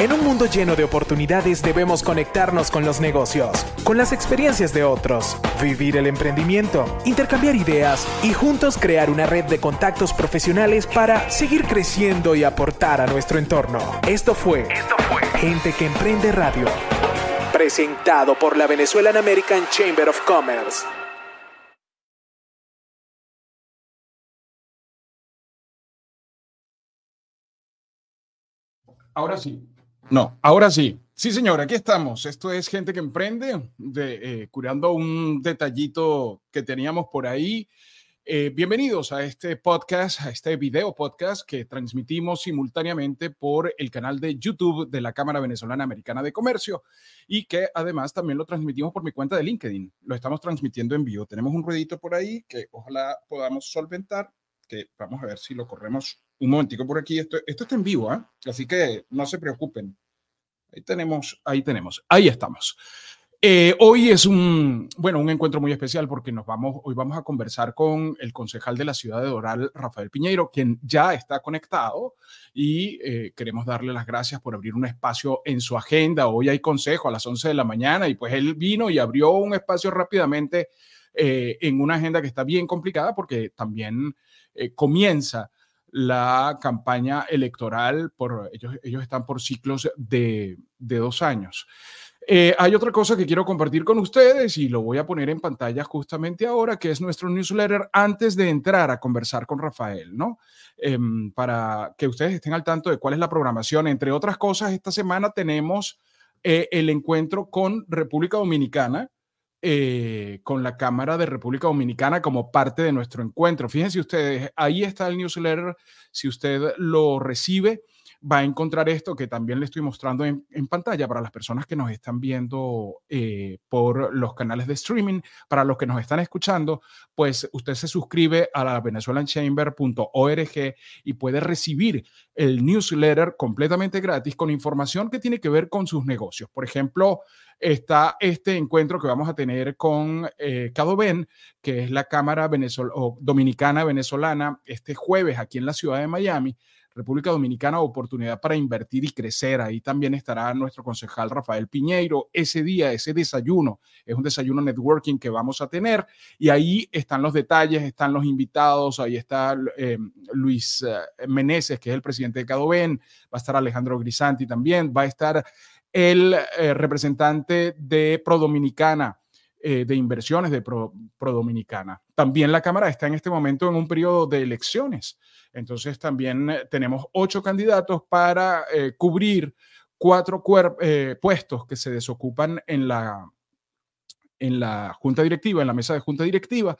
En un mundo lleno de oportunidades debemos conectarnos con los negocios, con las experiencias de otros, vivir el emprendimiento, intercambiar ideas y juntos crear una red de contactos profesionales para seguir creciendo y aportar a nuestro entorno. Esto fue, Gente que Emprende Radio, presentado por la Venezuelan American Chamber of Commerce. Ahora sí, no, ahora sí. Sí, señor, aquí estamos. Esto es Gente que Emprende, de, eh, curando un detallito que teníamos por ahí. Eh, bienvenidos a este podcast, a este video podcast que transmitimos simultáneamente por el canal de YouTube de la Cámara Venezolana Americana de Comercio y que además también lo transmitimos por mi cuenta de LinkedIn. Lo estamos transmitiendo en vivo. Tenemos un ruedito por ahí que ojalá podamos solventar, que vamos a ver si lo corremos un momentico por aquí. Esto, esto está en vivo, ¿ah? así que no se preocupen. Ahí tenemos, ahí tenemos, ahí estamos. Eh, hoy es un, bueno, un encuentro muy especial porque nos vamos, hoy vamos a conversar con el concejal de la ciudad de Doral, Rafael Piñeiro, quien ya está conectado y eh, queremos darle las gracias por abrir un espacio en su agenda. Hoy hay consejo a las 11 de la mañana y pues él vino y abrió un espacio rápidamente eh, en una agenda que está bien complicada porque también comienza la campaña electoral, por, ellos, ellos están por ciclos de, de dos años. Eh, hay otra cosa que quiero compartir con ustedes y lo voy a poner en pantalla justamente ahora, que es nuestro newsletter antes de entrar a conversar con Rafael, ¿no? Em, para que ustedes estén al tanto de cuál es la programación. Entre otras cosas, esta semana tenemos eh, el encuentro con República Dominicana, eh, con la Cámara de República Dominicana como parte de nuestro encuentro. Fíjense ustedes, ahí está el newsletter, si usted lo recibe, va a encontrar esto que también le estoy mostrando en, pantalla para las personas que nos están viendo eh, por los canales de streaming, para los que nos están escuchando, pues usted se suscribe a la venezuelanchamber.org y puede recibir el newsletter completamente gratis con información que tiene que ver con sus negocios. Por ejemplo, está este encuentro que vamos a tener con eh, que es la Cámara Dominicana Venezolana, este jueves aquí en la ciudad de Miami República Dominicana, oportunidad para invertir y crecer. Ahí también estará nuestro concejal Rafael Piñeiro ese día, ese desayuno. Es un desayuno networking que vamos a tener y ahí están los detalles, están los invitados, ahí está eh, Luis eh, Meneses, que es el presidente de Cadoven, va a estar Alejandro Grisanti también, va a estar el eh, representante de Pro Dominicana eh, de inversiones de Pro, dominicana. También la Cámara está en este momento en un periodo de elecciones. Entonces también eh, tenemos ocho candidatos para eh, cubrir cuatro puestos que se desocupan en la, en la Junta Directiva, en la mesa de Junta Directiva.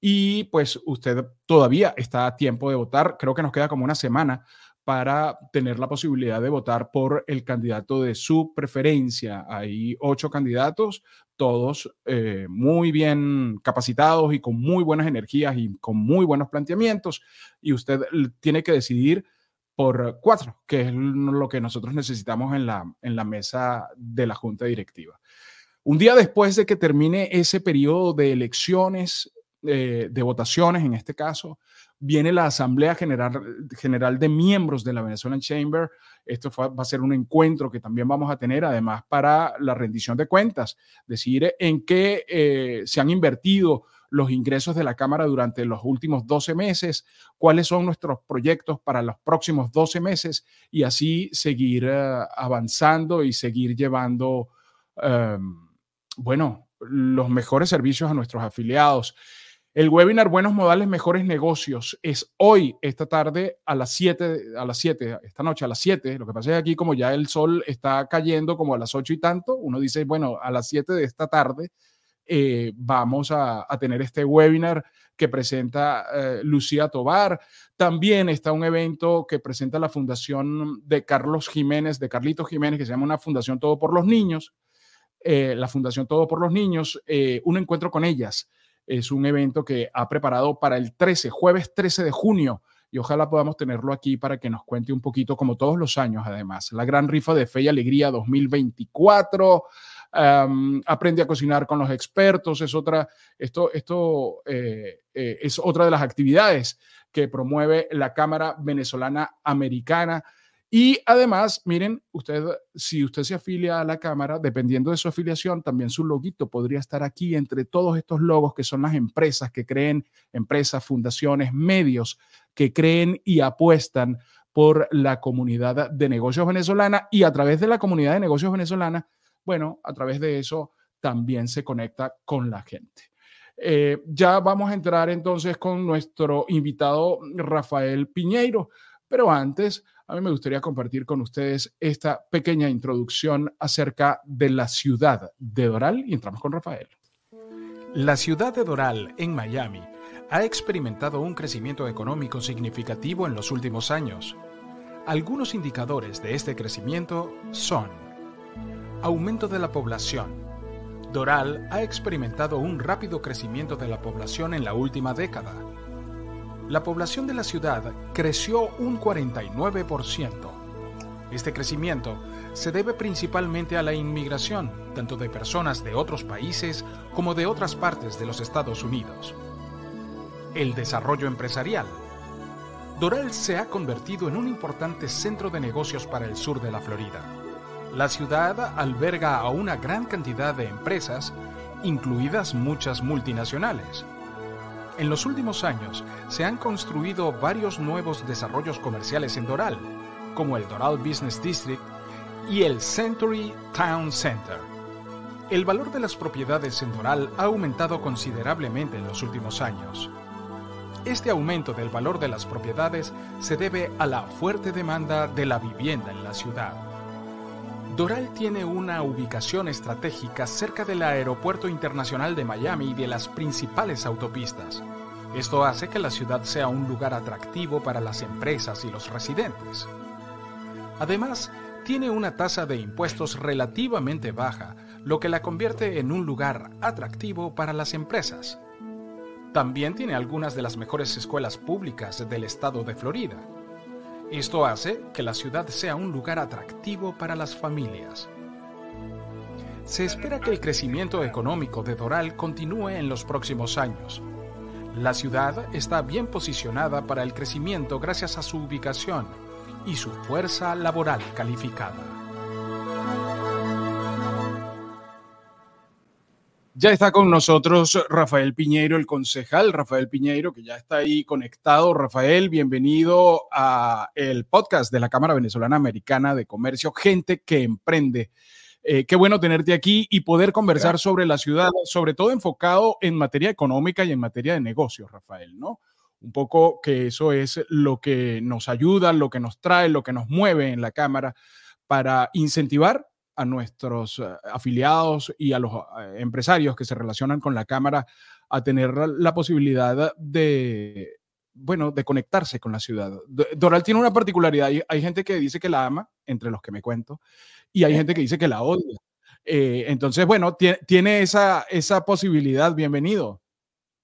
Y pues usted todavía está a tiempo de votar. Creo que nos queda como una semana para tener la posibilidad de votar por el candidato de su preferencia. Hay ocho candidatos, todos eh, muy bien capacitados y con muy buenas energías y con muy buenos planteamientos. Y usted tiene que decidir por cuatro, que es lo que nosotros necesitamos en la, en la mesa de la junta directiva. Un día después de que termine ese periodo de elecciones, eh, de votaciones, en este caso, viene la Asamblea General, General de Miembros de la Venezuelan Chamber. Esto va a ser un encuentro que también vamos a tener, además, para la rendición de cuentas, decir eh, en qué eh, se han invertido los ingresos de la Cámara durante los últimos 12 meses, cuáles son nuestros proyectos para los próximos 12 meses y así seguir avanzando y seguir llevando, em, bueno, los mejores servicios a nuestros afiliados. El webinar Buenos Modales, Mejores Negocios es hoy, esta tarde, a las 7, a las 7, esta noche a las 7. Lo que pasa es que aquí, como ya el sol está cayendo como a las 8 y tanto, uno dice, bueno, a las 7 de esta tarde eh, vamos a, tener este webinar que presenta eh, Lucía Tobar. También está un evento que presenta la Fundación de Carlos Jiménez, de Carlitos Jiménez, que se llama una Fundación Todo por los Niños. Eh, la Fundación Todo por los Niños, un encuentro con ellas es un evento que ha preparado para el 13, jueves 13 de junio. Y ojalá podamos tenerlo aquí para que nos cuente un poquito, como todos los años, además. La gran rifa de Fe y Alegría 2024. aprende a cocinar con los expertos. Es otra, esto, esto eh, eh, es otra de las actividades que promueve la Cámara Venezolana Americana. Y además, miren, usted, si usted se afilia a la cámara, dependiendo de su afiliación, también su loguito podría estar aquí entre todos estos logos que son las empresas que creen, empresas, fundaciones, medios que creen y apuestan por la comunidad de negocios venezolana y a través de la comunidad de negocios venezolana, bueno, a través de eso también se conecta con la gente. Eh, ya vamos a entrar entonces con nuestro invitado Rafael Piñeiro, pero antes a mí me gustaría compartir con ustedes esta pequeña introducción acerca de la ciudad de Doral y entramos con Rafael. La ciudad de Doral, en Miami, ha experimentado un crecimiento económico significativo en los últimos años. Algunos indicadores de este crecimiento son aumento de la población. Doral ha experimentado un rápido crecimiento de la población en la última década la población de la ciudad creció un 49%. Este crecimiento se debe principalmente a la inmigración, tanto de personas de otros países como de otras partes de los Estados Unidos. El desarrollo empresarial. Doral se ha convertido en un importante centro de negocios para el sur de la Florida. La ciudad alberga a una gran cantidad de empresas, incluidas muchas multinacionales, en los últimos años se han construido varios nuevos desarrollos comerciales en Doral, como el Doral Business District y el Century Town Center. El valor de las propiedades en Doral ha aumentado considerablemente en los últimos años. Este aumento del valor de las propiedades se debe a la fuerte demanda de la vivienda en la ciudad. Doral tiene una ubicación estratégica cerca del Aeropuerto Internacional de Miami y de las principales autopistas. Esto hace que la ciudad sea un lugar atractivo para las empresas y los residentes. Además, tiene una tasa de impuestos relativamente baja, lo que la convierte en un lugar atractivo para las empresas. También tiene algunas de las mejores escuelas públicas del estado de Florida. Esto hace que la ciudad sea un lugar atractivo para las familias. Se espera que el crecimiento económico de Doral continúe en los próximos años. La ciudad está bien posicionada para el crecimiento gracias a su ubicación y su fuerza laboral calificada. Ya está con nosotros Rafael Piñeiro, el concejal Rafael Piñeiro, que ya está ahí conectado. Rafael, bienvenido a el podcast de la Cámara Venezolana Americana de Comercio, Gente que Emprende. Eh, qué bueno tenerte aquí y poder conversar sobre la ciudad, sobre todo enfocado en materia económica y en materia de negocios, Rafael, ¿no? Un poco que eso es lo que nos ayuda, lo que nos trae, lo que nos mueve en la Cámara para incentivar a nuestros eh, afiliados y a los eh, empresarios que se relacionan con la Cámara a tener la posibilidad de, bueno, de conectarse con la ciudad. Doral tiene una particularidad, hay, gente que dice que la ama, entre los que me cuento, y hay gente que dice que la odia. Eh, entonces, bueno, tiene, esa, esa posibilidad, bienvenido.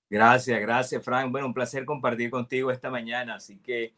Gracias, gracias, Frank. Bueno, un placer compartir contigo esta mañana, así que...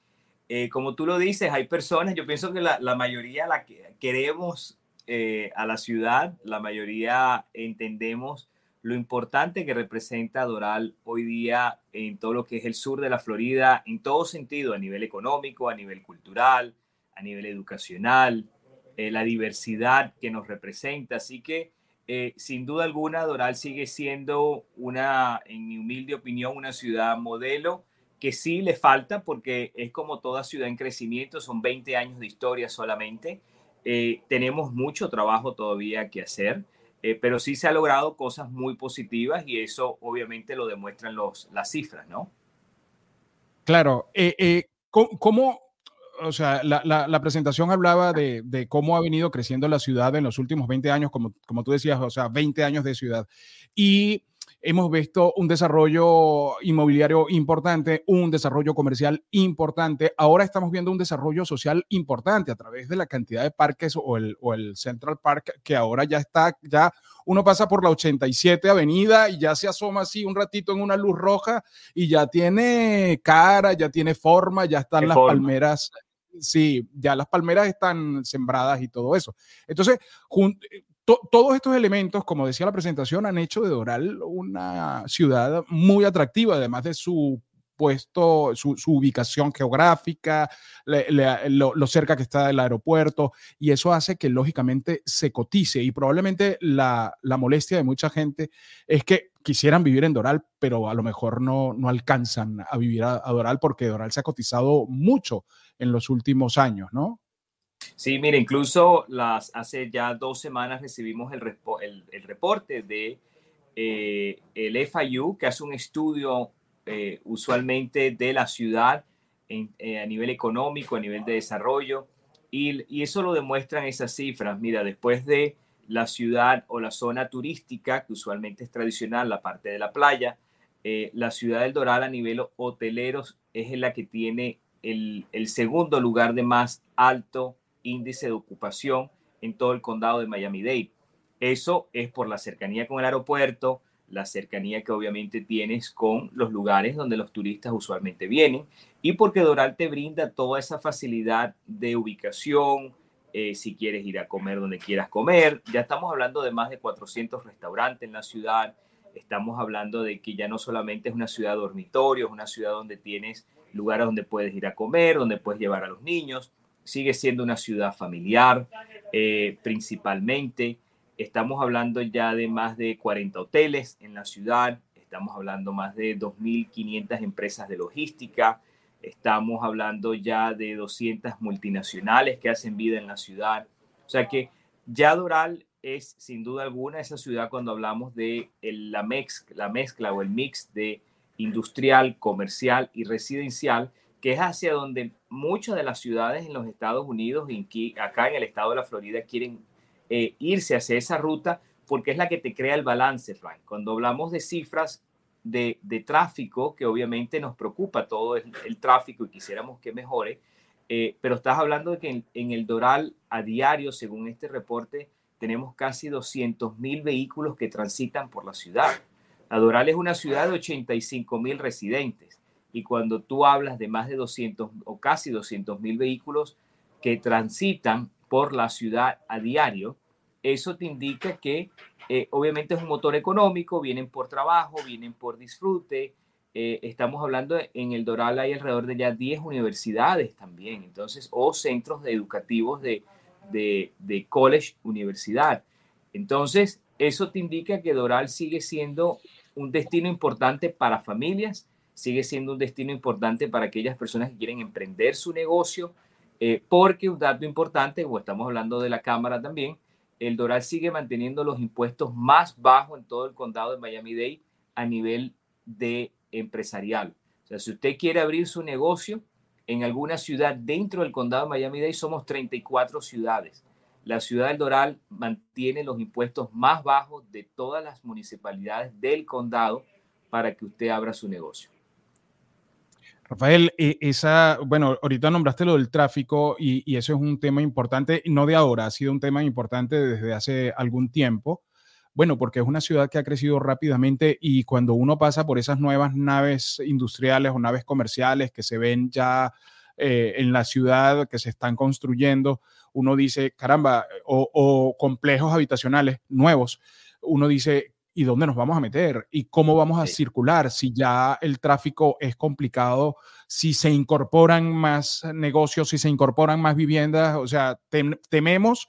como tú lo dices, hay personas, yo pienso que la, la mayoría la que queremos eh, a la ciudad, la mayoría entendemos lo importante que representa Doral hoy día en todo lo que es el sur de la Florida, en todo sentido, a nivel económico, a nivel cultural, a nivel educacional, eh, la diversidad que nos representa. Así que, eh, sin duda alguna, Doral sigue siendo una, en mi humilde opinión, una ciudad modelo que sí le falta porque es como toda ciudad en crecimiento, son 20 años de historia solamente eh, tenemos mucho trabajo todavía que hacer, eh, pero sí se ha logrado cosas muy positivas y eso obviamente lo demuestran los, las cifras, ¿no? Claro. Eh, ¿cómo, o sea, la, la, presentación hablaba de, de, cómo ha venido creciendo la ciudad en los últimos 20 años, como, como tú decías, o sea, 20 años de ciudad. Y hemos visto un desarrollo inmobiliario importante, un desarrollo comercial importante. Ahora estamos viendo un desarrollo social importante a través de la cantidad de parques o el, Central Park que ahora ya está, ya uno pasa por la 87 Avenida y ya se asoma así un ratito en una luz roja y ya tiene cara, ya tiene forma, ya están las palmeras sí, ya las palmeras están sembradas y todo eso. Entonces, todos estos elementos, como decía la presentación, han hecho de Doral una ciudad muy atractiva, además de su puesto, su, ubicación geográfica, lo, cerca que está el aeropuerto, y eso hace que lógicamente se cotice. Y probablemente la, molestia de mucha gente es que quisieran vivir en Doral, pero a lo mejor no, alcanzan a vivir a, a Doral porque Doral se ha cotizado mucho en los últimos años, ¿no? Sí, mira, incluso las, hace ya dos semanas recibimos el, reporte de eh, el FIU, que hace un estudio eh, usualmente de la ciudad eh, a nivel económico, a nivel de desarrollo, y, eso lo demuestran esas cifras. Mira, después de la ciudad o la zona turística, que usualmente es tradicional, la parte de la playa, la ciudad del Doral a nivel hotelero es la que tiene el, segundo lugar de más alto índice de ocupación en todo el condado de Miami-Dade. Eso es por la cercanía con el aeropuerto, la cercanía que obviamente tienes con los lugares donde los turistas usualmente vienen y porque Doral te brinda toda esa facilidad de ubicación, eh, si quieres ir a comer donde quieras comer. Ya estamos hablando de más de 400 restaurantes en la ciudad, estamos hablando de que ya no solamente es una ciudad dormitorio, es una ciudad donde tienes lugares donde puedes ir a comer, donde puedes llevar a los niños, sigue siendo una ciudad familiar eh, principalmente. Estamos hablando ya de más de 40 hoteles en la ciudad, estamos hablando más de 2.500 empresas de logística, estamos hablando ya de 200 multinacionales que hacen vida en la ciudad. O sea que ya Doral es sin duda alguna esa ciudad cuando hablamos de la, la mezcla o el mix de industrial, comercial y residencial, que es hacia donde muchas de las ciudades en los Estados Unidos, y acá en el estado de la Florida, quieren eh, irse hacia esa ruta porque es la que te crea el balance, Frank. Cuando hablamos de cifras de, tráfico, que obviamente nos preocupa todo el, tráfico y quisiéramos que mejore, eh, pero estás hablando de que en, el Doral a diario, según este reporte, tenemos casi 200.000 vehículos que transitan por la ciudad. La Doral es una ciudad de 85 mil residentes y cuando tú hablas de más de 200 o casi 200 mil vehículos que transitan por la ciudad a diario, eso te indica que eh, obviamente es un motor económico, vienen por trabajo, vienen por disfrute. Eh, estamos hablando en el Doral hay alrededor de ya 10 universidades también, entonces, o centros educativos de, de, de college, universidad. Entonces, eso te indica que Doral sigue siendo un destino importante para familias sigue siendo un destino importante para aquellas personas que quieren emprender su negocio, eh, porque un dato importante, o estamos hablando de la Cámara también, el Doral sigue manteniendo los impuestos más bajos en todo el condado de Miami-Dade a nivel de empresarial. O sea, si usted quiere abrir su negocio en alguna ciudad dentro del condado de Miami-Dade, somos 34 ciudades. La ciudad del Doral mantiene los impuestos más bajos de todas las municipalidades del condado para que usted abra su negocio. Rafael, e, esa, bueno, ahorita nombraste lo del tráfico y, eso es un tema importante, no de ahora, ha sido un tema importante desde hace algún tiempo. Bueno, porque es una ciudad que ha crecido rápidamente y cuando uno pasa por esas nuevas naves industriales o naves comerciales que se ven ya eh, en la ciudad, que se están construyendo, uno dice, caramba, o, o complejos habitacionales nuevos, uno dice, y dónde nos vamos a meter y cómo vamos a circular si ya el tráfico es complicado, si se incorporan más negocios, si se incorporan más viviendas, o sea, tememos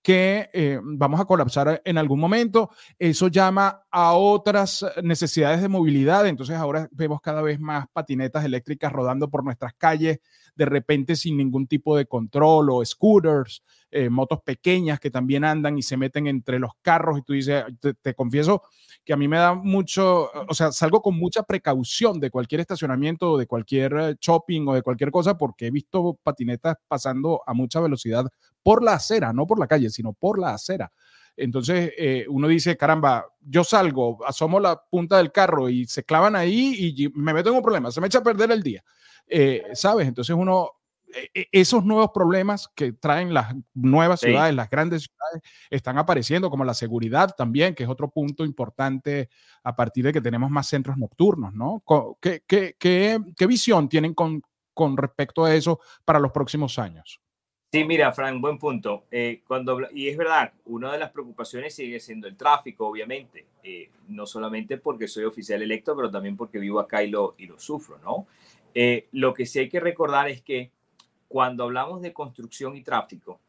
que eh, vamos a colapsar en algún momento. Eso llama a otras necesidades de movilidad. Entonces ahora vemos cada vez más patinetas eléctricas rodando por nuestras calles, de repente sin ningún tipo de control o scooters, eh, motos pequeñas que también andan y se meten entre los carros y tú dices, te, confieso que a mí me da mucho, o sea, salgo con mucha precaución de cualquier estacionamiento, de cualquier eh, shopping o de cualquier cosa porque he visto patinetas pasando a mucha velocidad por la acera, no por la calle, sino por la acera. Entonces eh, uno dice, caramba, yo salgo, asomo la punta del carro y se clavan ahí y me meto en un problema, se me echa a perder el día. Eh, ¿sabes? Entonces uno, eh, eh, esos nuevos problemas que traen las nuevas ciudades, las grandes ciudades, están apareciendo, como la seguridad también, que es otro punto importante a partir de que tenemos más centros nocturnos, ¿no? ¿Qué, visión tienen con, respecto a eso para los próximos años? Sí, mira, Frank, buen punto. cuando, y es verdad, una de las preocupaciones sigue siendo el tráfico, obviamente. no solamente porque soy oficial electo, pero también porque vivo acá y lo sufro, ¿no? Eh, lo que sí hay que recordar es que cuando hablamos de construcción y tráfico,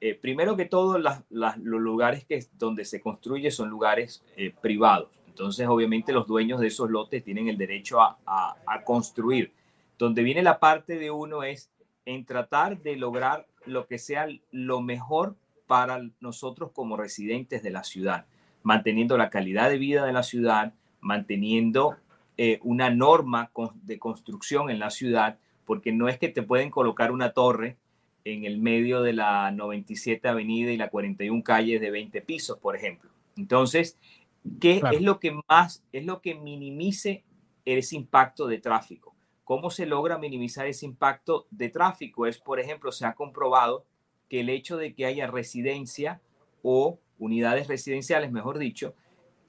eh, primero que todo, los lugares que, donde se construye son lugares eh, privados. Entonces, obviamente, los dueños de esos lotes tienen el derecho a, construir. Donde viene la parte de uno es en tratar de lograr lo que sea lo mejor para nosotros como residentes de la ciudad, manteniendo la calidad de vida de la ciudad, manteniendo eh, una norma de construcción en la ciudad, porque no es que te pueden colocar una torre en el medio de la 97 Avenida y la 41 calle de 20 pisos, por ejemplo. Entonces, ¿qué es lo que más, es lo que minimice ese impacto de tráfico? ¿Cómo se logra minimizar ese impacto de tráfico? Es, por ejemplo, se ha comprobado que el hecho de que haya residencia o unidades residenciales, mejor dicho,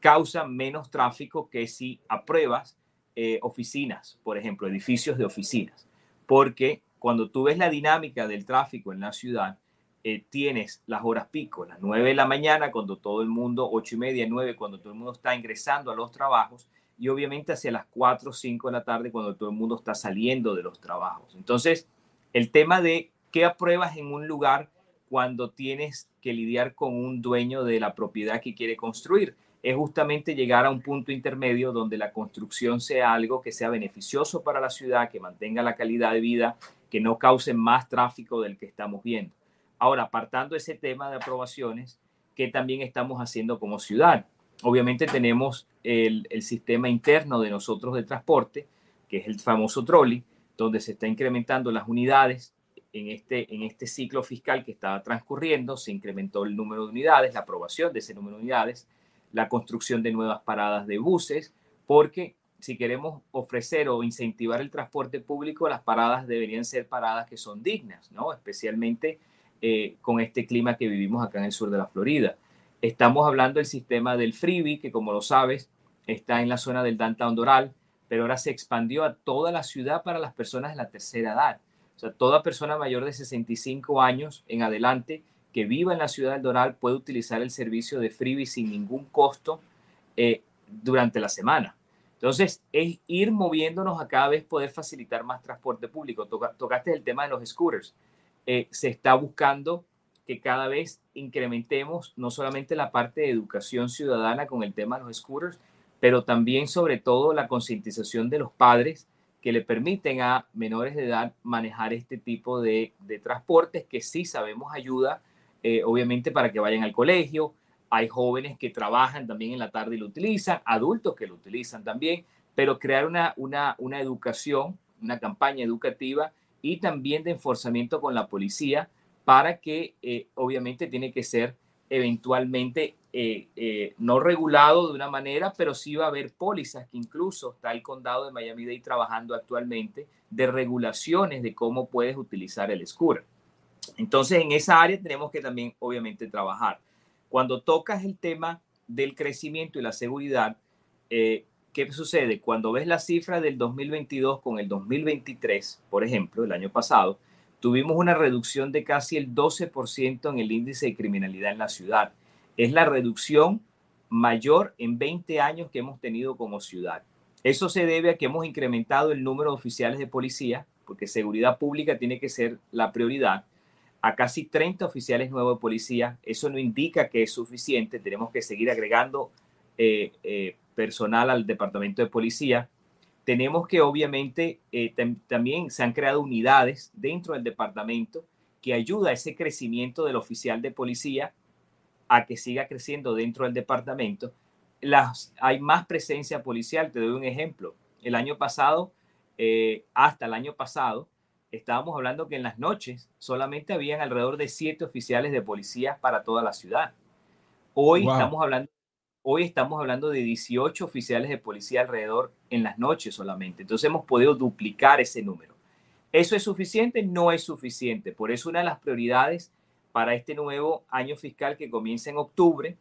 causa menos tráfico que si apruebas eh, oficinas, por ejemplo, edificios de oficinas. Porque cuando tú ves la dinámica del tráfico en la ciudad, eh, tienes las horas pico, las 9 de la mañana, cuando todo el mundo, 8 y media, 9, cuando todo el mundo está ingresando a los trabajos, y obviamente hacia las 4 o 5 de la tarde, cuando todo el mundo está saliendo de los trabajos. Entonces, el tema de qué apruebas en un lugar cuando tienes que lidiar con un dueño de la propiedad que quiere construir es justamente llegar a un punto intermedio donde la construcción sea algo que sea beneficioso para la ciudad, que mantenga la calidad de vida, que no cause más tráfico del que estamos viendo. Ahora, apartando ese tema de aprobaciones, ¿qué también estamos haciendo como ciudad? Obviamente tenemos el, sistema interno de nosotros de transporte, que es el famoso trolley, donde se está incrementando las unidades. En este, en este ciclo fiscal que estaba transcurriendo, se incrementó el número de unidades, la aprobación de ese número de unidades la construcción de nuevas paradas de buses, porque si queremos ofrecer o incentivar el transporte público, las paradas deberían ser paradas que son dignas, ¿no? Especialmente eh, con este clima que vivimos acá en el sur de la Florida. Estamos hablando del sistema del Freebie, que como lo sabes, está en la zona del Downtown Doral, pero ahora se expandió a toda la ciudad para las personas de la tercera edad. O sea, toda persona mayor de 65 años en adelante que viva en la ciudad del Doral puede utilizar el servicio de Freebie sin ningún costo eh, durante la semana. Entonces, es ir moviéndonos a cada vez poder facilitar más transporte público. tocaste el tema de los scooters. Eh, se está buscando que cada vez incrementemos no solamente la parte de educación ciudadana con el tema de los scooters, pero también sobre todo la concientización de los padres que le permiten a menores de edad manejar este tipo de, de transportes que sí sabemos ayuda eh, obviamente para que vayan al colegio. Hay jóvenes que trabajan también en la tarde y lo utilizan, adultos que lo utilizan también, pero crear una, una, educación, una campaña educativa y también de enforzamiento con la policía para que eh, obviamente tiene que ser eventualmente eh, no regulado de una manera, pero sí va a haber pólizas que incluso está el condado de Miami-Dade trabajando actualmente de regulaciones de cómo puedes utilizar el escuro. Entonces, en esa área tenemos que también, obviamente, trabajar. Cuando tocas el tema del crecimiento y la seguridad, eh, ¿qué sucede? Cuando ves la cifra del 2022 con el 2023, por ejemplo, el año pasado, tuvimos una reducción de casi el 12% en el índice de criminalidad en la ciudad. Es la reducción mayor en 20 años que hemos tenido como ciudad. Eso se debe a que hemos incrementado el número de oficiales de policía, porque seguridad pública tiene que ser la prioridad, a casi 30 oficiales nuevos de policía. Eso no indica que es suficiente, tenemos que seguir agregando eh, eh, personal al departamento de policía. Tenemos que obviamente eh, también se han creado unidades dentro del departamento que ayuda a ese crecimiento del oficial de policía a que siga creciendo dentro del departamento. Las, hay más presencia policial, te doy un ejemplo. El año pasado, hasta el año pasado, estábamos hablando que en las noches solamente habían alrededor de siete oficiales de policía para toda la ciudad. Hoy, estamos, hablando, hoy estamos hablando de 18 oficiales de policía alrededor en las noches solamente. Entonces hemos podido duplicar ese número. ¿Eso es suficiente? No es suficiente. Por eso una de las prioridades para este nuevo año fiscal que comienza en octubre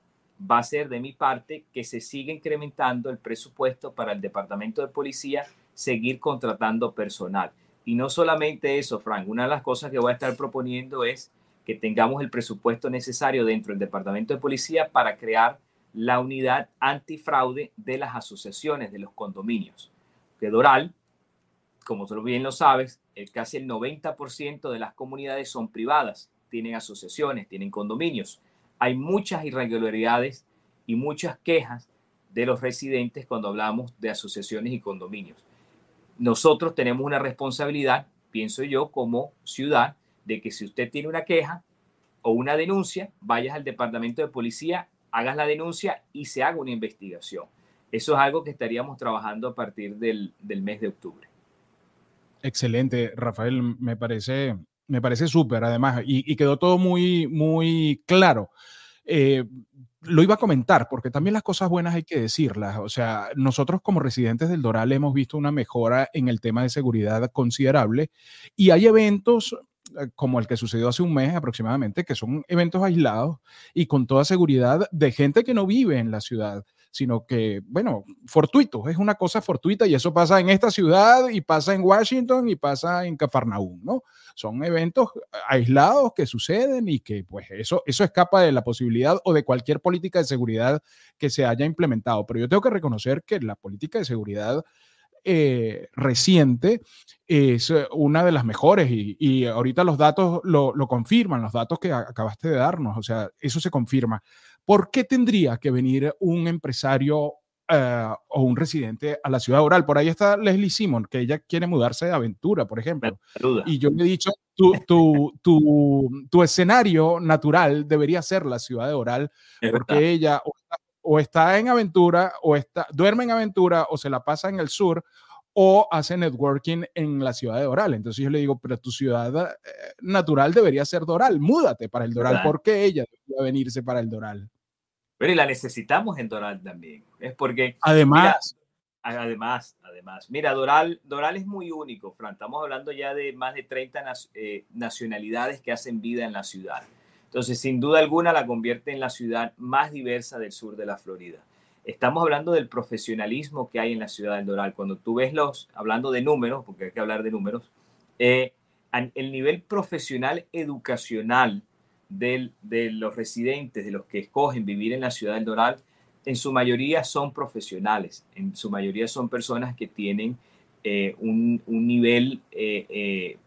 va a ser de mi parte que se siga incrementando el presupuesto para el Departamento de Policía, seguir contratando personal. Y no solamente eso, Frank, una de las cosas que voy a estar proponiendo es que tengamos el presupuesto necesario dentro del Departamento de Policía para crear la unidad antifraude de las asociaciones, de los condominios. Que Doral, como tú bien lo sabes, el, casi el 90% de las comunidades son privadas, tienen asociaciones, tienen condominios. Hay muchas irregularidades y muchas quejas de los residentes cuando hablamos de asociaciones y condominios nosotros tenemos una responsabilidad, pienso yo, como ciudad, de que si usted tiene una queja o una denuncia, vayas al departamento de policía, hagas la denuncia y se haga una investigación. Eso es algo que estaríamos trabajando a partir del, mes de octubre. Excelente, Rafael, me parece, me parece súper, además, y, quedó todo muy, muy claro. Eh, lo iba a comentar, porque también las cosas buenas hay que decirlas. O sea, nosotros como residentes del Doral hemos visto una mejora en el tema de seguridad considerable y hay eventos eh, como el que sucedió hace un mes aproximadamente, que son eventos aislados y con toda seguridad de gente que no vive en la ciudad sino que, bueno, fortuito, es una cosa fortuita y eso pasa en esta ciudad y pasa en Washington y pasa en Cafarnaúm, ¿no? Son eventos aislados que suceden y que pues eso, eso escapa de la posibilidad o de cualquier política de seguridad que se haya implementado. Pero yo tengo que reconocer que la política de seguridad... Eh, reciente es eh, una de las mejores y, y ahorita los datos lo, lo, confirman, los datos que acabaste de darnos, o sea, eso se confirma. ¿Por qué tendría que venir un empresario eh, o un residente a la ciudad oral. Por ahí está Leslie Simon, que ella quiere mudarse de Aventura, por ejemplo. Y yo le he dicho, tu, escenario natural debería ser la ciudad de oral, porque ella o está, en Aventura, o está, duerme en Aventura, o se la pasa en el sur, o hace networking en la ciudad de oral. Entonces yo le digo, pero tu ciudad eh, natural debería ser Doral, múdate para el Doral, ¿por qué ella debería venirse para el Doral? Pero y la necesitamos en Doral también. Es porque. Además. además, además. Mira, Doral, Doral es muy único, Fran. Estamos hablando ya de más de 30 eh, nacionalidades que hacen vida en la ciudad. Entonces, sin duda alguna, la convierte en la ciudad más diversa del sur de la Florida. Estamos hablando del profesionalismo que hay en la ciudad del Doral. Cuando tú ves los, hablando de números, porque hay que hablar de números, eh, el nivel profesional educacional de los residentes, de los que escogen vivir en la ciudad del Doral, en su mayoría son profesionales, en su mayoría son personas que tienen eh, un, nivel eh, eh,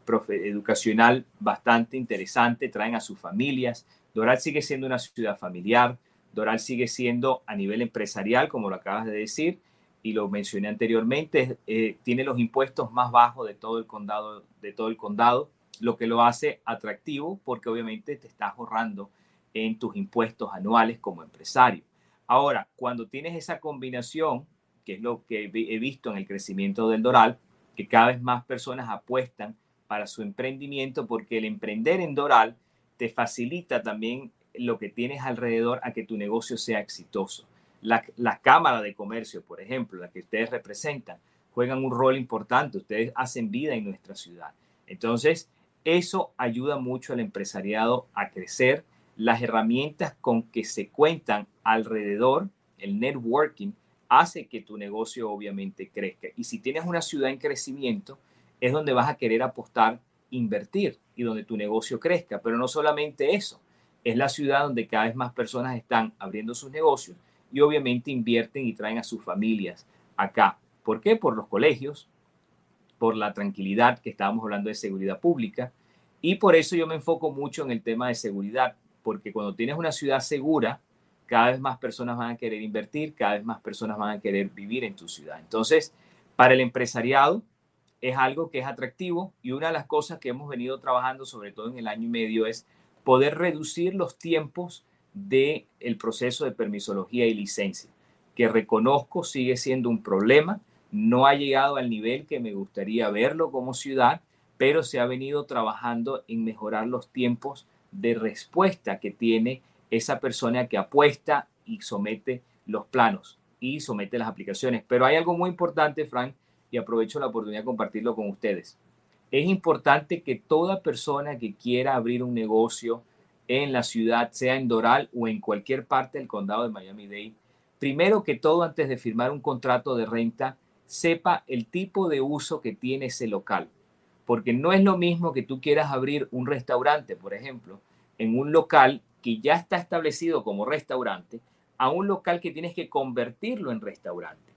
educacional bastante interesante, traen a sus familias. Doral sigue siendo una ciudad familiar, Doral sigue siendo a nivel empresarial, como lo acabas de decir, y lo mencioné anteriormente, tiene los impuestos más bajos de todo el condado, de todo el condado lo que lo hace atractivo porque obviamente te estás ahorrando en tus impuestos anuales como empresario. Ahora, cuando tienes esa combinación, que es lo que he visto en el crecimiento del Doral, que cada vez más personas apuestan para su emprendimiento porque el emprender en Doral te facilita también lo que tienes alrededor a que tu negocio sea exitoso. La, Cámara de Comercio, por ejemplo, la que ustedes representan, juegan un rol importante, ustedes hacen vida en nuestra ciudad. Entonces, eso ayuda mucho al empresariado a crecer. Las herramientas con que se cuentan alrededor, el networking, hace que tu negocio obviamente crezca. Y si tienes una ciudad en crecimiento, es donde vas a querer apostar, invertir y donde tu negocio crezca. Pero no solamente eso, es la ciudad donde cada vez más personas están abriendo sus negocios y obviamente invierten y traen a sus familias acá. ¿Por qué? Por los colegios, por la tranquilidad, que estábamos hablando de seguridad pública. Y por eso yo me enfoco mucho en el tema de seguridad, porque cuando tienes una ciudad segura, cada vez más personas van a querer invertir, cada vez más personas van a querer vivir en tu ciudad. Entonces, para el empresariado es algo que es atractivo y una de las cosas que hemos venido trabajando, sobre todo en el año y medio, es poder reducir los tiempos del el proceso de permisología y licencia, que reconozco sigue siendo un problema no ha llegado al nivel que me gustaría verlo como ciudad, pero se ha venido trabajando en mejorar los tiempos de respuesta que tiene esa persona que apuesta y somete los planos y somete las aplicaciones. Pero hay algo muy importante, Frank, y aprovecho la oportunidad de compartirlo con ustedes. Es importante que toda persona que quiera abrir un negocio en la ciudad, sea en Doral o en cualquier parte del condado de Miami-Dade, primero que todo, antes de firmar un contrato de renta, sepa el tipo de uso que tiene ese local. Porque no es lo mismo que tú quieras abrir un restaurante, por ejemplo, en un local que ya está establecido como restaurante, a un local que tienes que convertirlo en restaurante.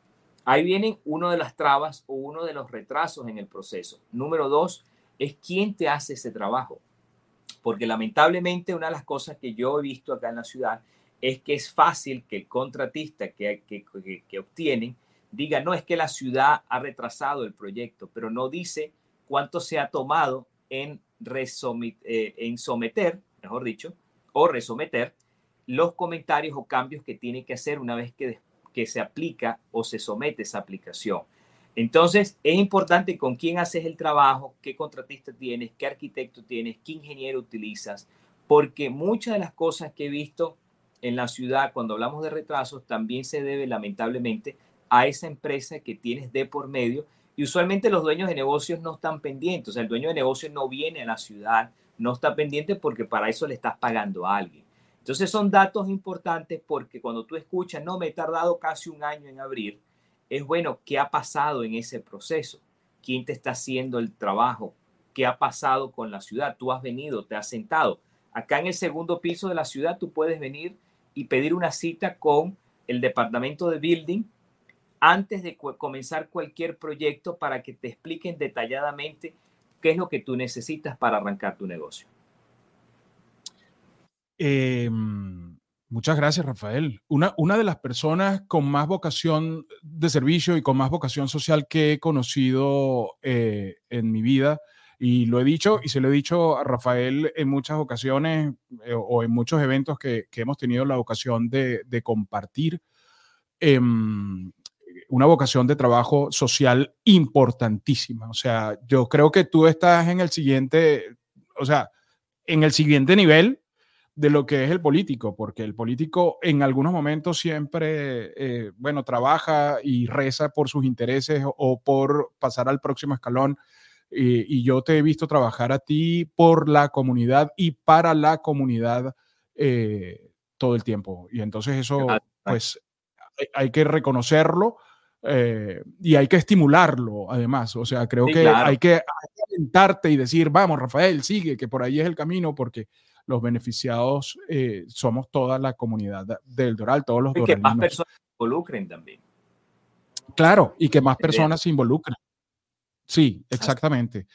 Ahí viene uno de las trabas o uno de los retrasos en el proceso. Número dos es quién te hace ese trabajo. Porque lamentablemente una de las cosas que yo he visto acá en la ciudad es que es fácil que el contratista que, que obtienen diga, no es que la ciudad ha retrasado el proyecto, pero no dice cuánto se ha tomado en, eh, someter, mejor dicho, o resometer los comentarios o cambios que tiene que hacer una vez que, que se aplica o se somete esa aplicación. Entonces, es importante con quién haces el trabajo, qué contratista tienes, qué arquitecto tienes, qué ingeniero utilizas, porque muchas de las cosas que he visto en la ciudad cuando hablamos de retrasos también se debe lamentablemente a esa empresa que tienes de por medio. Y usualmente los dueños de negocios no están pendientes, o sea, el dueño de negocio no viene a la ciudad, no está pendiente porque para eso le estás pagando a alguien. Entonces son datos importantes porque cuando tú escuchas, no, me he tardado casi un año en abrir, es bueno, ¿qué ha pasado en ese proceso? ¿Quién te está haciendo el trabajo? ¿Qué ha pasado con la ciudad? Tú has venido, te has sentado. Acá en el segundo piso de la ciudad tú puedes venir y pedir una cita con el departamento de building antes de comenzar cualquier proyecto para que te expliquen detalladamente qué es lo que tú necesitas para arrancar tu negocio. Em, muchas gracias, Rafael. Una, una de las personas con más vocación de servicio y con más vocación social que he conocido eh, en mi vida, y lo he dicho y se lo he dicho a Rafael en muchas ocasiones eh, o en muchos eventos que, que, hemos tenido la ocasión de, compartir. Eh, una vocación de trabajo social importantísima. O sea, yo creo que tú estás en el siguiente, o sea, en el siguiente nivel de lo que es el político, porque el político en algunos momentos siempre, eh, bueno, trabaja y reza por sus intereses o por pasar al próximo escalón. y yo te he visto trabajar a ti por la comunidad y para la comunidad eh, todo el tiempo. Y entonces eso, pues, hay que reconocerlo eh, y hay que estimularlo además, o sea, creo que, hay que alentarte y decir, vamos Rafael, sigue, que por ahí es el camino, porque los beneficiados eh, somos toda la comunidad del Doral, todos los y Que más personas se involucren también. Claro, y que más personas se involucren. Sí, exactamente.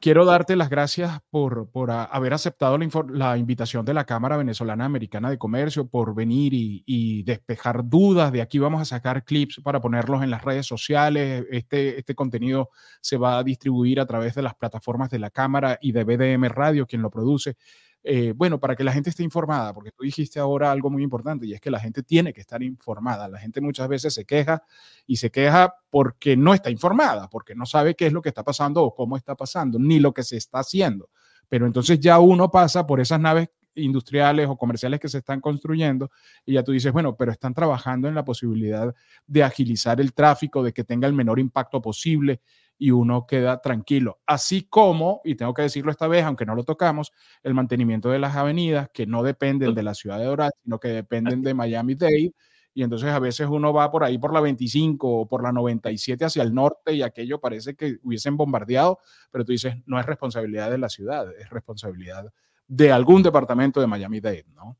Quiero darte las gracias por, haber aceptado la, invitación de la Cámara Venezolana Americana de Comercio, por venir y, despejar dudas. De aquí vamos a sacar clips para ponerlos en las redes sociales. Este, este contenido se va a distribuir a través de las plataformas de la Cámara y de BDM Radio, quien lo produce. Eh, bueno, para que la gente esté informada, porque tú dijiste ahora algo muy importante y es que la gente tiene que estar informada. La gente muchas veces se queja y se queja porque no está informada, porque no sabe qué es lo que está pasando o cómo está pasando, ni lo que se está haciendo. Pero entonces ya uno pasa por esas naves industriales o comerciales que se están construyendo y ya tú dices, bueno, pero están trabajando en la posibilidad de agilizar el tráfico, de que tenga el menor impacto posible y uno queda tranquilo. Así como, y tengo que decirlo esta vez, aunque no lo tocamos, el mantenimiento de las avenidas que no dependen de la ciudad de Doral, sino que dependen de Miami Dade. Y entonces a veces uno va por ahí por la 25 o por la 97 hacia el norte y aquello parece que hubiesen bombardeado, pero tú dices, no es responsabilidad de la ciudad, es responsabilidad de algún departamento de Miami Dade, ¿no?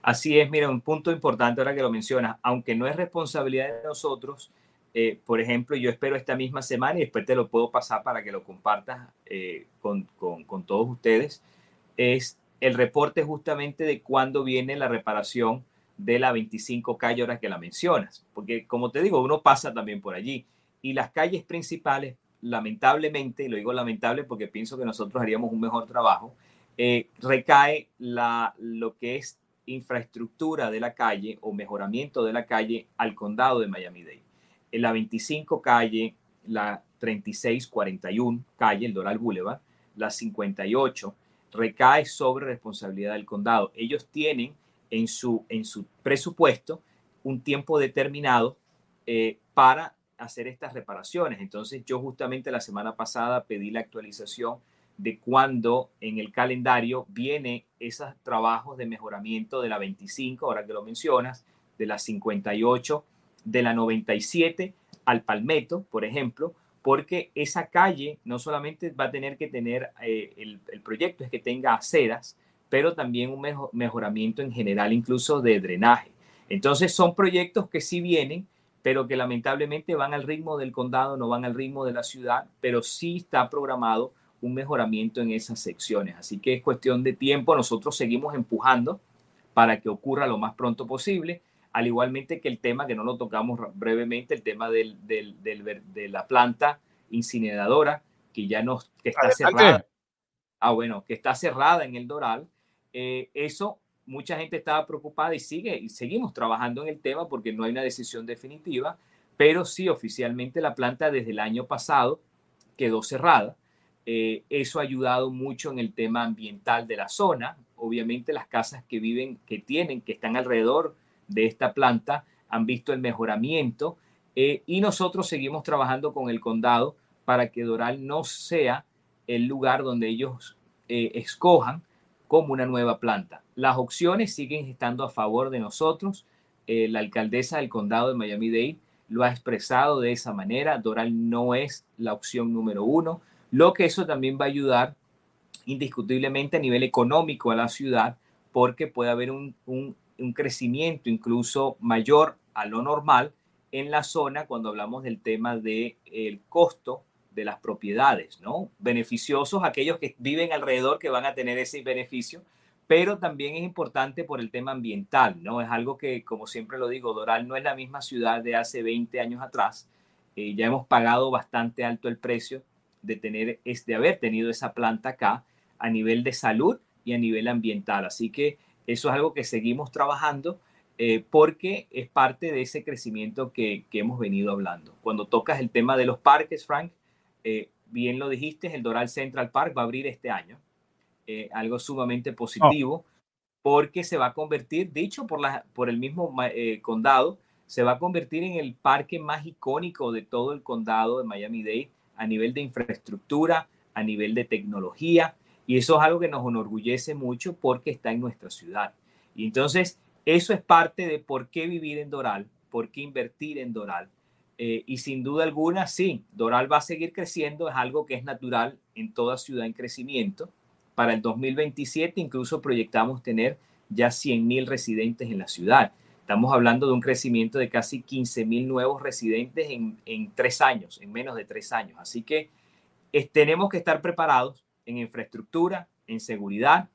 Así es, mira, un punto importante ahora que lo mencionas, aunque no es responsabilidad de nosotros, eh, por ejemplo, yo espero esta misma semana y después te lo puedo pasar para que lo compartas eh, con, con, todos ustedes, es el reporte justamente de cuándo viene la reparación de la 25 calle ahora que la mencionas, porque como te digo, uno pasa también por allí y las calles principales, lamentablemente, y lo digo lamentable porque pienso que nosotros haríamos un mejor trabajo, eh, recae la, lo que es infraestructura de la calle o mejoramiento de la calle al condado de Miami-Dade en la 25 calle, la 3641 calle, el Doral Boulevard, la 58, recae sobre responsabilidad del condado. Ellos tienen en su, en su presupuesto un tiempo determinado eh, para hacer estas reparaciones. Entonces yo justamente la semana pasada pedí la actualización de cuándo en el calendario viene esos trabajos de mejoramiento de la 25, ahora que lo mencionas, de la 58 de la 97 al Palmetto, por ejemplo, porque esa calle no solamente va a tener que tener, eh, el, proyecto es que tenga aceras, pero también un mejoramiento en general incluso de drenaje. Entonces son proyectos que sí vienen, pero que lamentablemente van al ritmo del condado, no van al ritmo de la ciudad, pero sí está programado un mejoramiento en esas secciones. Así que es cuestión de tiempo, nosotros seguimos empujando para que ocurra lo más pronto posible al igualmente que el tema, que no lo tocamos brevemente, el tema de la planta incineradora, que ya no, que está cerrada. Ah, bueno, que está cerrada en el Doral. Eh, eso, mucha gente estaba preocupada y sigue, y seguimos trabajando en el tema porque no hay una decisión definitiva, pero sí oficialmente la planta desde el año pasado quedó cerrada. Eh, eso ha ayudado mucho en el tema ambiental de la zona. Obviamente las casas que viven, que tienen, que están alrededor de esta planta, han visto el mejoramiento eh, y nosotros seguimos trabajando con el condado para que Doral no sea el lugar donde ellos eh, escojan como una nueva planta. Las opciones siguen estando a favor de nosotros. Eh, la alcaldesa del condado de Miami Dade lo ha expresado de esa manera. Doral no es la opción número uno, lo que eso también va a ayudar indiscutiblemente a nivel económico a la ciudad porque puede haber un un crecimiento incluso mayor a lo normal en la zona cuando hablamos del tema de eh, el costo de las propiedades, ¿no? Beneficiosos aquellos que viven alrededor que van a tener ese beneficio, pero también es importante por el tema ambiental, ¿no? Es algo que, como siempre lo digo, Doral no es la misma ciudad de hace 20 años atrás. Eh, ya hemos pagado bastante alto el precio de, tener, de haber tenido esa planta acá a nivel de salud y a nivel ambiental. Así que eso es algo que seguimos trabajando eh, porque es parte de ese crecimiento que, hemos venido hablando. Cuando tocas el tema de los parques, Frank, eh, bien lo dijiste, el Doral Central Park va a abrir este año. Eh, algo sumamente positivo porque se va a convertir, dicho por, la, por el mismo condado, se va a convertir en el parque más icónico de todo el condado de Miami-Dade a nivel de infraestructura, a nivel de tecnología y eso es algo que nos enorgullece mucho porque está en nuestra ciudad. Y entonces, eso es parte de por qué vivir en Doral, por qué invertir en Doral. Eh, y sin duda alguna, sí, Doral va a seguir creciendo, es algo que es natural en toda ciudad en crecimiento. Para el 2027 incluso proyectamos tener ya 100.000 residentes en la ciudad. Estamos hablando de un crecimiento de casi 15.000 nuevos residentes en, tres años, en menos de tres años. Así que tenemos que estar preparados en infraestructura, en seguridad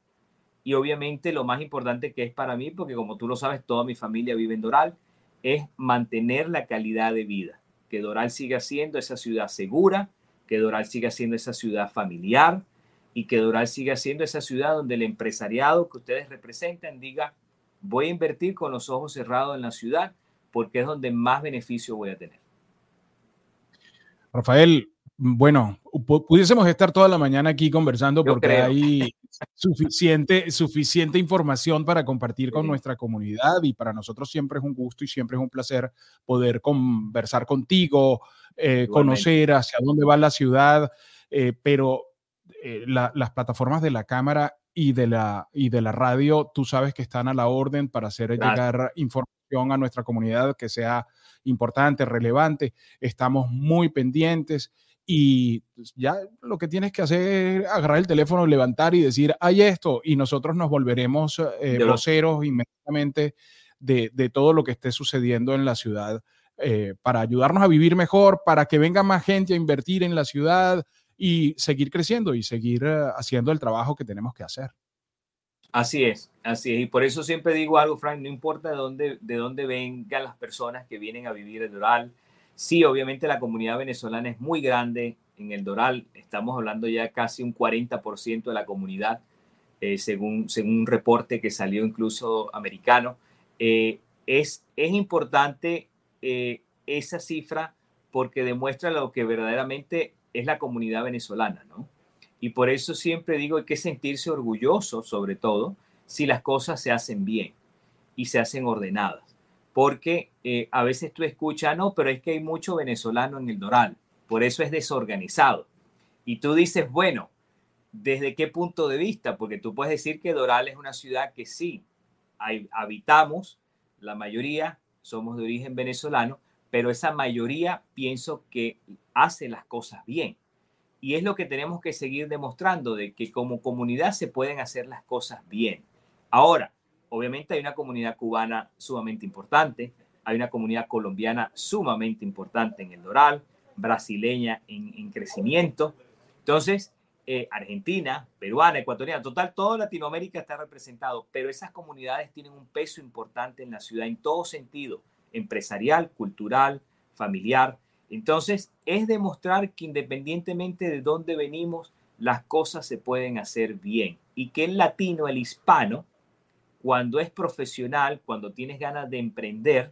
y obviamente lo más importante que es para mí, porque como tú lo sabes, toda mi familia vive en Doral, es mantener la calidad de vida, que Doral siga siendo esa ciudad segura, que Doral siga siendo esa ciudad familiar y que Doral siga siendo esa ciudad donde el empresariado que ustedes representan diga, voy a invertir con los ojos cerrados en la ciudad porque es donde más beneficio voy a tener. Rafael, bueno, pudiésemos estar toda la mañana aquí conversando porque hay suficiente, suficiente información para compartir con nuestra comunidad y para nosotros siempre es un gusto y siempre es un placer poder conversar contigo, eh, conocer hacia dónde va la ciudad, eh, pero eh, las plataformas de la cámara y de la, y de la radio, tú sabes que están a la orden para hacer llegar información a nuestra comunidad que sea importante, relevante. Estamos muy pendientes y pues, ya lo que tienes que hacer es agarrar el teléfono, levantar y decir, hay esto, y nosotros nos volveremos eh, voceros inmediatamente de, todo lo que esté sucediendo en la ciudad eh, para ayudarnos a vivir mejor, para que venga más gente a invertir en la ciudad y seguir creciendo y seguir eh, haciendo el trabajo que tenemos que hacer. Así es, así es. Y por eso siempre digo algo, Frank, no importa de dónde, de dónde vengan las personas que vienen a vivir en rural, Sí, obviamente la comunidad venezolana es muy grande. En el Doral estamos hablando ya casi un 40% de la comunidad, eh, según, un reporte que salió incluso americano. Eh, es, es importante eh, esa cifra porque demuestra lo que verdaderamente es la comunidad venezolana, ¿no? Y por eso siempre digo, hay que sentirse orgulloso, sobre todo, si las cosas se hacen bien y se hacen ordenadas porque eh, a veces tú escuchas, no, pero es que hay mucho venezolano en el Doral, por eso es desorganizado. Y tú dices, bueno, ¿desde qué punto de vista? Porque tú puedes decir que Doral es una ciudad que sí, habitamos, la mayoría somos de origen venezolano, pero esa mayoría pienso que hace las cosas bien. Y es lo que tenemos que seguir demostrando, de que como comunidad se pueden hacer las cosas bien. Ahora, obviamente hay una comunidad cubana sumamente importante, hay una comunidad colombiana sumamente importante en el Doral, brasileña en, crecimiento. Entonces, eh, Argentina, peruana, ecuatoriana, total, toda Latinoamérica está representado, pero esas comunidades tienen un peso importante en la ciudad en todo sentido, empresarial, cultural, familiar. Entonces, es demostrar que independientemente de dónde venimos, las cosas se pueden hacer bien y que el latino, el hispano, cuando es profesional, cuando tienes ganas de emprender,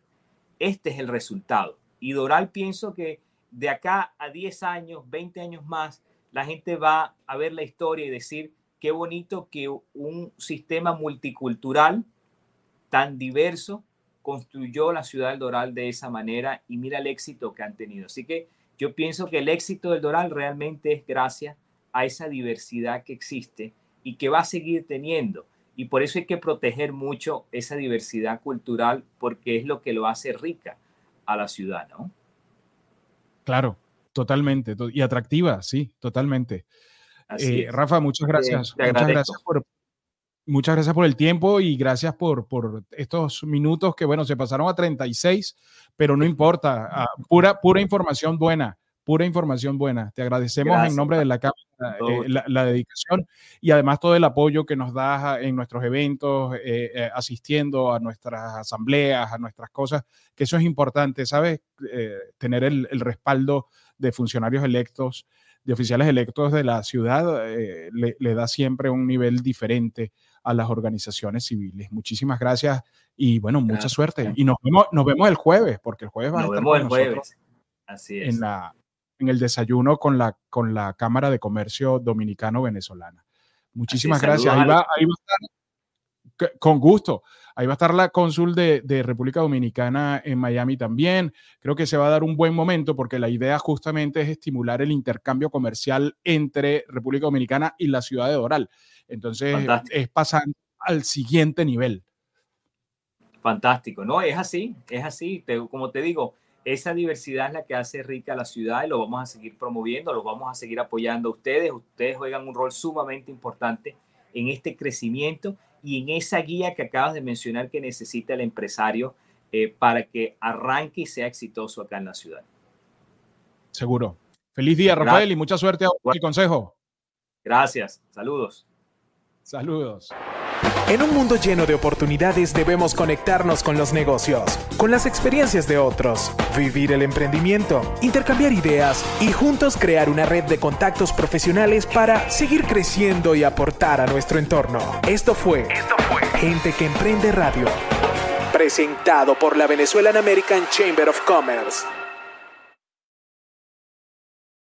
este es el resultado. Y Doral pienso que de acá a 10 años, 20 años más, la gente va a ver la historia y decir, qué bonito que un sistema multicultural tan diverso construyó la ciudad del Doral de esa manera y mira el éxito que han tenido. Así que yo pienso que el éxito del Doral realmente es gracias a esa diversidad que existe y que va a seguir teniendo. Y por eso hay que proteger mucho esa diversidad cultural porque es lo que lo hace rica a la ciudad, ¿no? Claro, totalmente. Y atractiva, sí, totalmente. Eh, Rafa, muchas gracias. muchas gracias por, el tiempo y gracias por, por estos minutos que, bueno, se pasaron a 36, pero no importa. pura, pura información buena pura información buena. Te agradecemos en nombre de la Cámara eh, la, dedicación y además todo el apoyo que nos das en nuestros eventos, eh, eh, asistiendo a nuestras asambleas, a nuestras cosas, que eso es importante, ¿sabes? tener el, respaldo de funcionarios electos, de oficiales electos de la ciudad, le, da siempre un nivel diferente a las organizaciones civiles. Muchísimas gracias y bueno, mucha suerte. Y nos vemos, nos vemos el jueves, porque el jueves va a estar con nosotros Así es. En la, en el desayuno con la, con la Cámara de Comercio Dominicano-Venezolana. Muchísimas gracias. Ahí va, a estar, con gusto. Ahí va a estar la cónsul de, de, República Dominicana en Miami también. Creo que se va a dar un buen momento porque la idea justamente es estimular el intercambio comercial entre República Dominicana y la ciudad de oral Entonces es pasar al siguiente nivel. Fantástico, ¿no? Es así, es así. como te digo, esa diversidad es la que hace rica la ciudad y lo vamos a seguir promoviendo, lo vamos a seguir apoyando a ustedes. Ustedes juegan un rol sumamente importante en este crecimiento y en esa guía que acabas de mencionar que necesita el empresario eh, para que arranque y sea exitoso acá en la ciudad. Seguro. Feliz día, Rafael, y mucha suerte a consejo. Gracias. Saludos. Saludos. En un mundo lleno de oportunidades debemos conectarnos con los negocios, con las experiencias de otros, vivir el emprendimiento, intercambiar ideas y juntos crear una red de contactos profesionales para seguir creciendo y aportar a nuestro entorno. Esto fue, Gente que Emprende Radio, presentado por la Venezuelan American Chamber of Commerce.